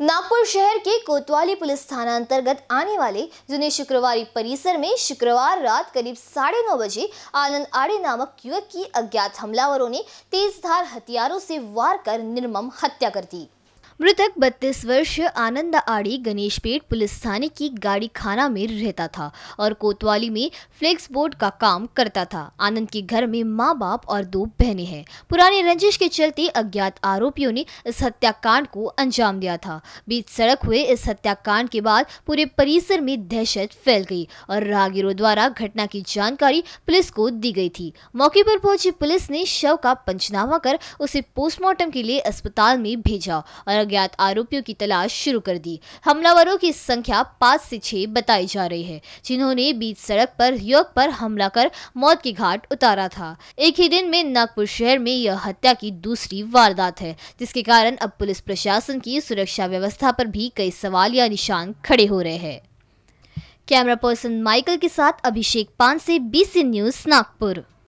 नागपुर शहर के कोतवाली पुलिस थाना अंतर्गत आने वाले जुने शुक्रवारी परिसर में शुक्रवार रात करीब साढ़े नौ बजे आनंद आड़े नामक युवक की अज्ञात हमलावरों ने तेज धार हथियारों से वार कर निर्मम हत्या कर दी मृतक 32 वर्षीय आनंद आड़ी गणेश पेट पुलिस थाने की गाड़ी खाना में रहता था और कोतवाली में फ्लेक्स बोर्ड का काम करता था आनंद के घर में माँ बाप और दो बहनें हैं पुराने रंजिश के चलते अज्ञात आरोपियों ने इस हत्याकांड को अंजाम दिया था बीच सड़क हुए इस हत्याकांड के बाद पूरे परिसर में दहशत फैल गई और राहगीरों द्वारा घटना की जानकारी पुलिस को दी गई थी मौके पर पहुंची पुलिस ने शव का पंचनामा कर उसे पोस्टमार्टम के लिए अस्पताल में भेजा और अज्ञात आरोपियों की तलाश शुरू कर दी हमलावरों की संख्या पाँच से छह बताई जा रही है जिन्होंने बीच सड़क पर युवक पर हमला कर मौत के घाट उतारा था एक ही दिन में नागपुर शहर में यह हत्या की दूसरी वारदात है जिसके कारण अब पुलिस प्रशासन की सुरक्षा व्यवस्था पर भी कई सवाल या निशान खड़े हो रहे हैं कैमरा पर्सन माइकल के साथ अभिषेक पान से बीसी न्यूज नागपुर